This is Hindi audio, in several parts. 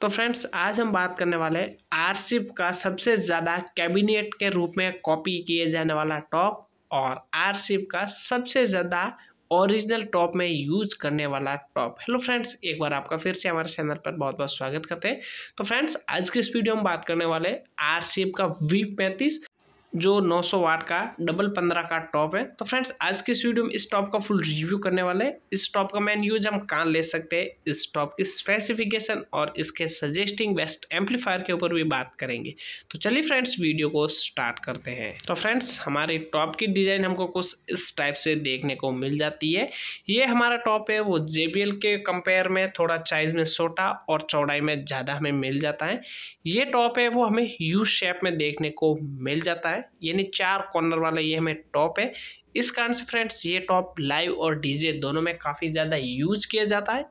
तो फ्रेंड्स आज हम बात करने वाले आरसीप का सबसे ज़्यादा कैबिनेट के रूप में कॉपी किए जाने वाला टॉप और आरसीप का सबसे ज़्यादा ओरिजिनल टॉप में यूज करने वाला टॉप हेलो फ्रेंड्स एक बार आपका फिर से हमारे चैनल पर बहुत बहुत स्वागत करते हैं तो फ्रेंड्स आज की इस वीडियो में बात करने वाले आर का वी पैंतीस जो 900 वाट का डबल पंद्रह का टॉप है तो फ्रेंड्स आज के इस वीडियो में इस टॉप का फुल रिव्यू करने वाले हैं इस टॉप का मैन यूज हम कहाँ ले सकते हैं इस टॉप की स्पेसिफिकेशन और इसके सजेस्टिंग बेस्ट एम्पलीफायर के ऊपर भी बात करेंगे तो चलिए फ्रेंड्स वीडियो को स्टार्ट करते हैं तो फ्रेंड्स हमारे टॉप की डिज़ाइन हमको कुछ इस टाइप से देखने को मिल जाती है ये हमारा टॉप है वो जे के कंपेयर में थोड़ा साइज में छोटा और चौड़ाई में ज़्यादा हमें मिल जाता है ये टॉप है वो हमें यू शेप में देखने को मिल जाता है है यानी चार कॉर्नर वाला ये हमें टॉप है इस कारण से फ्रेंड्स ये टॉप लाइव और डीजे दोनों में काफ़ी ज़्यादा यूज किया जाता है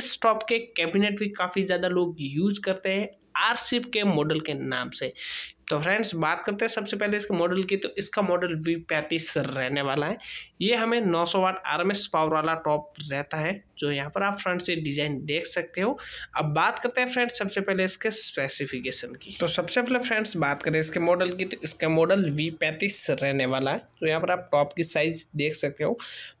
इस टॉप के कैबिनेट भी काफ़ी ज़्यादा लोग यूज करते हैं आरसिप के मॉडल के नाम से तो फ्रेंड्स बात करते हैं सबसे पहले इसके मॉडल की तो इसका मॉडल वी पैंतीस रहने वाला है ये हमें 900 वाट आर पावर वाला टॉप रहता है जो यहाँ पर आप फ्रंट से डिजाइन देख सकते हो अब बात करते हैं फ्रेंड्स सबसे पहले इसके स्पेसिफिकेशन की तो सबसे पहले फ्रेंड्स बात करें इसके मॉडल की तो इसका मॉडल वी पैंतीस रहने वाला है तो यहाँ पर आप टॉप की साइज देख सकते हो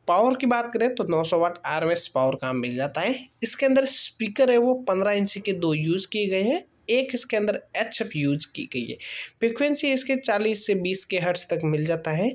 पावर की बात करें तो सौ वाट आर पावर का मिल जाता है इसके अंदर स्पीकर है वो पंद्रह इंच के दो यूज़ किए गए हैं एक इसके अंदर एच यूज की गई है फ्रिक्वेंसी इसके चालीस से बीस के हर्ट्स तक मिल जाता है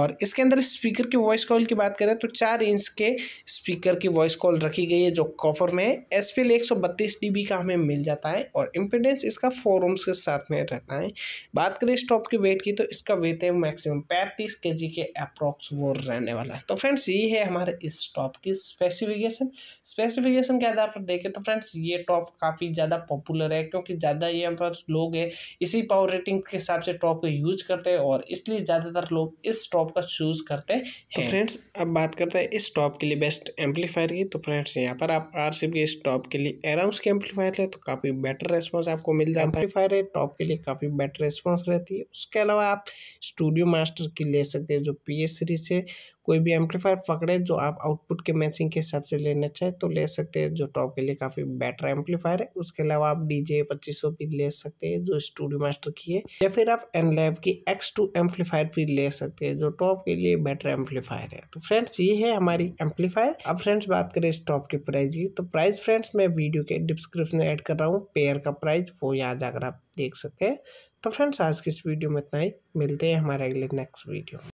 और इसके अंदर स्पीकर की वॉइस कॉल की बात करें तो चार इंच के स्पीकर की वॉइस कॉल रखी गई है जो कॉपर में है एस पी एल एक सौ बत्तीस डी बी का हमें मिल जाता है और इम्पिडेंस इसका फोर ओम्स के साथ में रहता है बात करें स्टॉप के वेट की तो इसका वेट है मैक्सिमम पैंतीस के जी के अप्रॉक्स वो रहने वाला है तो फ्रेंड्स ये है हमारे इस टॉप की स्पेसिफिकेशन स्पेसिफिकेशन के आधार पर देखें तो फ्रेंड्स ये टॉप काफ़ी ज़्यादा पॉपुलर है क्योंकि क्योंकि ज़्यादा यहाँ पर लोग है इसी पावर रेटिंग के हिसाब से टॉप को यूज करते हैं और इसलिए ज़्यादातर लोग इस टॉप का चूज़ करते तो हैं तो फ्रेंड्स अब बात करते हैं इस टॉप के लिए बेस्ट एम्पलीफायर की तो फ्रेंड्स यहाँ पर आप आर सी के इस टॉप के लिए एराउंस के एम्पलीफायर है तो काफ़ी बेटर रेस्पॉन्स आपको मिल जाता है एम्पलीफायर है टॉप के लिए काफ़ी बेटर रेस्पॉन्स रहती है उसके अलावा आप स्टूडियो मास्टर की ले सकते हैं जो पी सीरीज है कोई भी एम्पलीफायर पकड़े जो आप आउटपुट के मैचिंग के हिसाब से लेना चाहे तो ले सकते हैं जो टॉप के लिए काफ़ी बेटर एम्पलीफायर है उसके अलावा आप डी जे पच्चीस भी ले सकते हैं जो स्टूडियो मास्टर की है या फिर आप एन लैब की एक्स टू एम्पलीफायर भी ले सकते हैं जो टॉप के लिए बेटर एम्पलीफायर है तो फ्रेंड्स ये है हमारी एम्पलीफायर अब फ्रेंड्स बात करें इस टॉप की प्राइस की तो प्राइस फ्रेंड्स मैं वीडियो के डिस्क्रिप्शन में एड कर रहा हूँ पेयर का प्राइस वो यहाँ जाकर आप देख सकते हैं तो फ्रेंड्स आज की इस वीडियो में इतना ही मिलते हैं हमारे अगले नेक्स्ट वीडियो